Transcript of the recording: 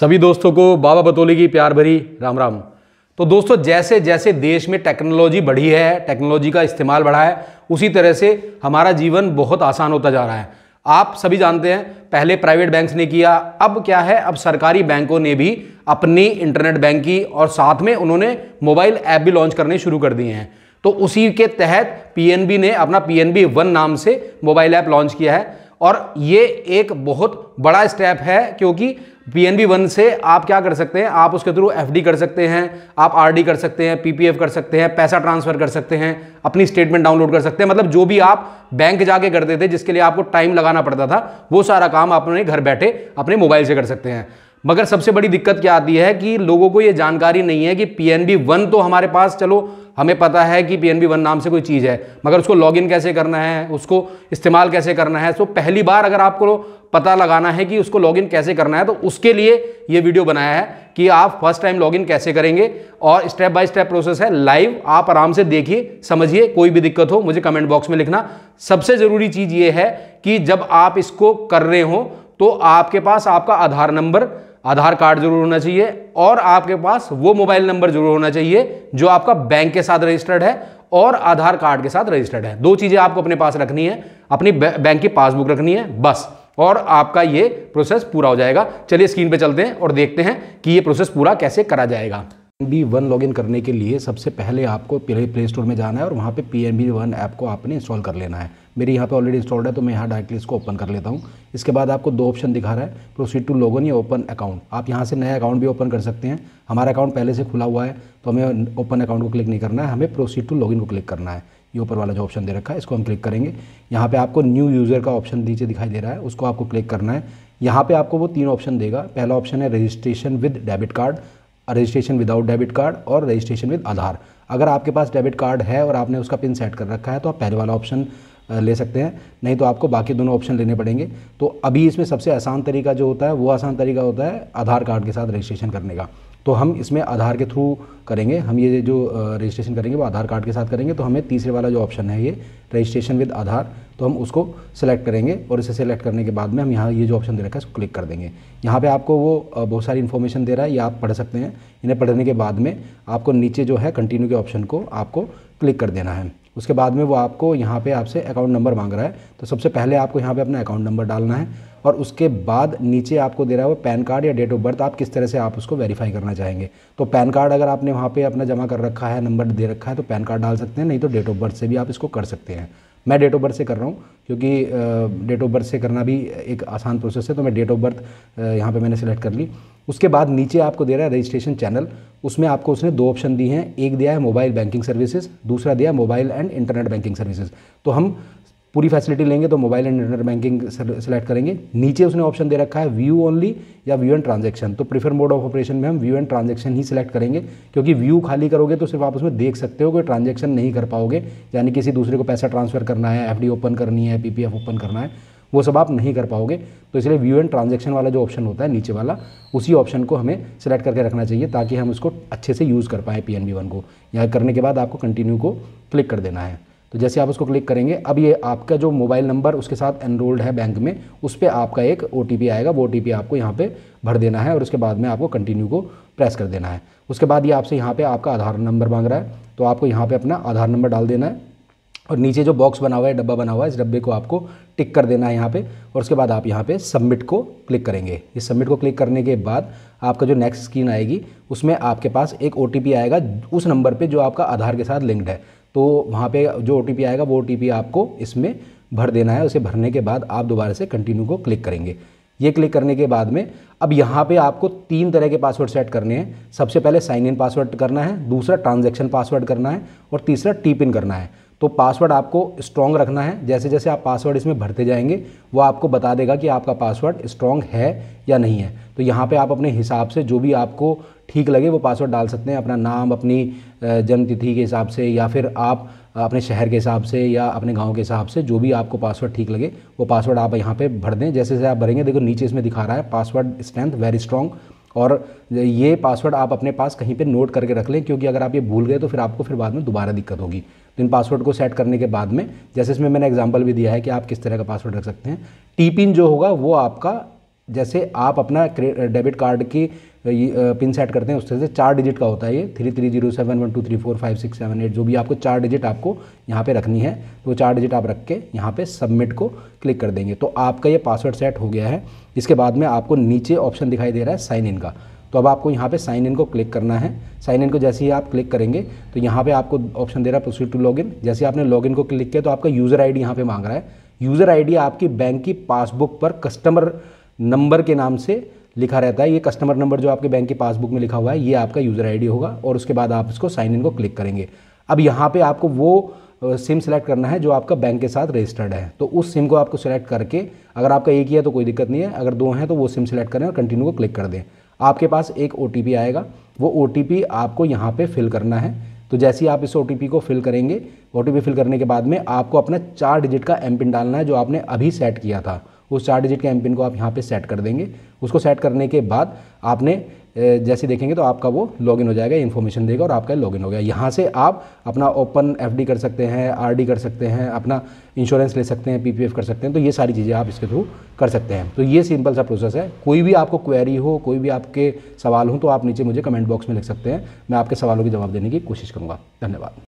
सभी दोस्तों को बाबा बतोली की प्यार भरी राम राम तो दोस्तों जैसे जैसे देश में टेक्नोलॉजी बढ़ी है टेक्नोलॉजी का इस्तेमाल बढ़ा है उसी तरह से हमारा जीवन बहुत आसान होता जा रहा है आप सभी जानते हैं पहले प्राइवेट बैंक्स ने किया अब क्या है अब सरकारी बैंकों ने भी अपनी इंटरनेट बैंकिंग और साथ में उन्होंने मोबाइल ऐप भी लॉन्च करने शुरू कर दिए हैं तो उसी के तहत पीएनबी ने अपना पीएनबी वन नाम से मोबाइल ऐप लॉन्च किया है और ये एक बहुत बड़ा स्टेप है क्योंकि पी एन बी वन से आप क्या कर सकते हैं आप उसके थ्रू एफ डी कर सकते हैं आप आर डी कर सकते हैं पी पी एफ कर सकते हैं पैसा ट्रांसफ़र कर सकते हैं अपनी स्टेटमेंट डाउनलोड कर सकते हैं मतलब जो भी आप बैंक जाके करते थे जिसके लिए आपको टाइम लगाना पड़ता था वो सारा काम आप अपने घर बैठे अपने मोबाइल से कर सकते हैं मगर सबसे बड़ी दिक्कत क्या आती है कि लोगों को ये जानकारी नहीं है कि पी एन बी वन तो हमारे पास चलो हमें पता है कि पी एन बी वन नाम से कोई चीज़ है मगर उसको लॉगिन कैसे करना है उसको इस्तेमाल कैसे करना है सो तो पहली बार अगर आपको पता लगाना है कि उसको लॉगिन कैसे करना है तो उसके लिए ये वीडियो बनाया है कि आप फर्स्ट टाइम लॉगिन कैसे करेंगे और स्टेप बाय स्टेप प्रोसेस है लाइव आप आराम से देखिए समझिए कोई भी दिक्कत हो मुझे कमेंट बॉक्स में लिखना सबसे ज़रूरी चीज़ ये है कि जब आप इसको कर रहे हो तो आपके पास आपका आधार नंबर आधार कार्ड जरूर होना चाहिए और आपके पास वो मोबाइल नंबर जरूर होना चाहिए जो आपका बैंक के साथ रजिस्टर्ड है और आधार कार्ड के साथ रजिस्टर्ड है दो चीज़ें आपको अपने पास रखनी है अपनी बैंक की पासबुक रखनी है बस और आपका ये प्रोसेस पूरा हो जाएगा चलिए स्क्रीन पे चलते हैं और देखते हैं कि ये प्रोसेस पूरा कैसे करा जाएगा बी वन लॉगिन करने के लिए सबसे पहले आपको प्ले स्टोर में जाना है और वहाँ पे P N B one app को आपने इंस्टॉल कर लेना है मेरी यहाँ पे ऑलरेडी इंस्टॉल्ड है तो मैं यहाँ डायरेक्टली इसको ओपन कर लेता हूँ इसके बाद आपको दो ऑप्शन दिखा रहा है प्रोसीड टू लोगन या ओपन अकाउंट आप यहाँ से नया अकाउंट भी ओपन कर सकते हैं हमारा अकाउंट पहले से खुला हुआ है तो हमें ओपन अकाउंट को क्लिक नहीं करना है हमें प्रोसीड टू लॉगिन को क्लिक करना है ये ऊपर वाला जो ऑप्शन दे रखा है इसको हम क्लिक करेंगे यहाँ पे आपको न्यू यूज़र का ऑप्शन नीचे दिखाई दे रहा है उसको आपको क्लिक करना है यहाँ पे आपको वो तीन ऑप्शन देगा पहला ऑप्शन है registration with debit card registration without debit card और रजिस्ट्रेशन विद आधार अगर आपके पास डेबिट कार्ड है और आपने उसका पिन सेट कर रखा है तो आप पहले वाला ऑप्शन ले सकते हैं नहीं तो आपको बाकी दोनों ऑप्शन लेने पड़ेंगे तो अभी इसमें सबसे आसान तरीका जो होता है वो आसान तरीका होता है आधार कार्ड के साथ रजिस्ट्रेशन करने का तो हम इसमें आधार के थ्रू करेंगे हम ये जो रजिस्ट्रेशन करेंगे वो आधार कार्ड के साथ करेंगे तो हमें तीसरे वाला जो ऑप्शन है ये रजिस्ट्रेशन विद आधार तो हम उसको सेलेक्ट करेंगे और इसे सेलेक्ट करने के बाद में हम यहाँ ये जो ऑप्शन दे रखा है इसको क्लिक कर देंगे यहाँ पे आपको वो बहुत सारी इन्फॉर्मेशन दे रहा है ये आप पढ़ सकते हैं इन्हें पढ़ने के बाद में आपको नीचे जो है कंटिन्यू के ऑप्शन को आपको क्लिक कर देना है उसके बाद में वो आपको यहाँ पे आपसे अकाउंट नंबर मांग रहा है तो सबसे पहले आपको यहाँ पे अपना अकाउंट नंबर डालना है और उसके बाद नीचे आपको दे रहा है वो पैन कार्ड या डेट ऑफ बर्थ आप किस तरह से आप उसको वेरीफाई करना चाहेंगे तो पैन कार्ड अगर आपने वहाँ पर अपना जमा कर रखा है नंबर दे रखा है तो पैन कार्ड डाल सकते हैं नहीं तो डेट ऑफ बर्थ से भी आप इसको कर सकते हैं मैं डेट ऑफ बर्थ से कर रहा हूँ क्योंकि डेट ऑफ बर्थ से करना भी एक आसान प्रोसेस है तो मैं डेट ऑफ बर्थ यहाँ पर मैंने सेलेक्ट कर ली उसके बाद नीचे आपको दे रहा है रजिस्ट्रेशन चैनल उसमें आपको उसने दो ऑप्शन दिए हैं एक दिया है मोबाइल बैंकिंग सर्विसेज दूसरा दिया mobile and internet banking services तो हम पूरी फैसिलिटी लेंगे तो mobile and internet banking select करेंगे नीचे उसने ऑप्शन दे रखा है व्यू ओनली या व्यू एंड ट्रांजेक्शन तो प्रीफर मोड ऑफ ऑपरेशन में हम व्यू एंड ट्रांजेक्शन ही सिलेक्ट करेंगे क्योंकि व्यू खाली करोगे तो सिर्फ आप उसमें देख सकते हो कोई ट्रांजेक्शन नहीं कर पाओगे यानी किसी दूसरे को पैसा ट्रांसफर करना है एफ ओपन करनी है पी ओपन करना है वो सब आप नहीं कर पाओगे तो इसलिए व्यू एंड ट्रांजेक्शन वाला जो ऑप्शन होता है नीचे वाला उसी ऑप्शन को हमें सेलेक्ट करके रखना चाहिए ताकि हम उसको अच्छे से यूज़ कर पाएँ पी एन बी वन को यहाँ करने के बाद आपको कंटिन्यू को क्लिक कर देना है तो जैसे आप उसको क्लिक करेंगे अब ये आपका जो मोबाइल नंबर उसके साथ एनरोल्ड है बैंक में उस पर आपका एक ओ आएगा वो ओ आपको यहाँ पर भर देना है और उसके बाद में आपको कंटिन्यू को प्रेस कर देना है उसके बाद ये आपसे यहाँ पर आपका आधार नंबर मांग रहा है तो आपको यहाँ पर अपना आधार नंबर डाल देना है और नीचे जो बॉक्स बना हुआ है डब्बा बना हुआ है इस डब्बे को आपको टिक कर देना है यहाँ पे और उसके बाद आप यहाँ पे सबमिट को क्लिक करेंगे इस सबमिट को क्लिक करने के बाद आपका जो नेक्स्ट स्क्रीन आएगी उसमें आपके पास एक ओ आएगा उस नंबर पर जो आपका आधार के साथ लिंक्ड है तो वहाँ पर जो ओ आएगा वो ओ आपको इसमें भर देना है उसे भरने के बाद आप दोबारा से कंटिन्यू को क्लिक करेंगे ये क्लिक करने के बाद में अब यहाँ पे आपको तीन तरह के पासवर्ड सेट करने हैं सबसे पहले साइन इन पासवर्ड करना है दूसरा ट्रांजैक्शन पासवर्ड करना है और तीसरा टीप इन करना है तो पासवर्ड आपको स्ट्रॉन्ग रखना है जैसे जैसे आप पासवर्ड इसमें भरते जाएंगे वो आपको बता देगा कि आपका पासवर्ड स्ट्रॉन्ग है या नहीं है तो यहाँ पे आप अपने हिसाब से जो भी आपको ठीक लगे वो पासवर्ड डाल सकते हैं अपना नाम अपनी जन्मतिथि के हिसाब से या फिर आप अपने शहर के हिसाब से या अपने गांव के हिसाब से जो भी आपको पासवर्ड ठीक लगे वो पासवर्ड आप यहाँ पे भर दें जैसे जैसे आप भरेंगे देखो नीचे इसमें दिखा रहा है पासवर्ड स्ट्रेंथ वेरी स्ट्रॉन्ग और ये पासवर्ड आप अपने पास कहीं पे नोट करके रख लें क्योंकि अगर आप ये भूल गए तो फिर आपको फिर बाद में दोबारा दिक्कत होगी तो इन पासवर्ड को सेट करने के बाद में जैसे इसमें मैंने एग्जाम्पल भी दिया है कि आप किस तरह का पासवर्ड रख सकते हैं टी पिन जो होगा वो आपका जैसे आप अपना डेबिट कार्ड की तो पिन सेट करते हैं उससे से चार डिजिट का होता है ये three three zero seven one two three four five six seven eight जो भी आपको चार डिजिट आपको यहाँ पे रखनी है तो चार डिजिट आप रख के यहाँ पे सबमिट को क्लिक कर देंगे तो आपका ये पासवर्ड सेट हो गया है इसके बाद में आपको नीचे ऑप्शन दिखाई दे रहा है साइन इन का तो अब आपको यहाँ पे साइन इन को क्लिक करना है साइन इन को जैसे ही आप क्लिक करेंगे तो यहाँ पे आपको ऑप्शन दे रहा है प्रोसीड टू लॉगिन जैसे आपने लॉगिन को क्लिक किया तो आपका यूज़र आईडी यहाँ पे मांग रहा है यूज़र आईडी आपकी बैंक की पासबुक पर कस्टमर नंबर के नाम से लिखा रहता है ये कस्टमर नंबर जो आपके बैंक की पासबुक में लिखा हुआ है ये आपका यूज़र आईडी होगा और उसके बाद आप इसको साइन इन को क्लिक करेंगे अब यहाँ पे आपको वो सिम सेलेक्ट करना है जो आपका बैंक के साथ रजिस्टर्ड है तो उस सिम को आपको सेलेक्ट करके अगर आपका एक ही है तो कोई दिक्कत नहीं है अगर दो हैं तो वो सिम सेलेक्ट करें और कंटिन्यू को क्लिक कर दें आपके पास एक ओ आएगा वो ओ आपको यहाँ पर फिल करना है तो जैसे ही आप इस ओ को फिल करेंगे ओ फिल करने के बाद में आपको अपना चार डिजिट का एम पिन डालना है जो आपने अभी सेट किया था उस चार डिजिट के एम को आप यहाँ पे सेट कर देंगे उसको सेट करने के बाद आपने जैसे देखेंगे तो आपका वो लॉगिन हो जाएगा इन्फॉर्मेशन देगा और आपका लॉगिन हो गया यहाँ से आप अपना ओपन एफडी कर सकते हैं आरडी कर सकते हैं अपना इंश्योरेंस ले सकते हैं पीपीएफ कर सकते हैं तो ये सारी चीज़ें आप इसके थ्रू कर सकते हैं तो ये सिंपल सा प्रोसेस है कोई भी आपको क्वेरी हो कोई भी आपके सवाल हो तो आप नीचे मुझे कमेंट बॉक्स में लिख सकते हैं मैं आपके सवालों के जवाब देने की कोशिश करूँगा धन्यवाद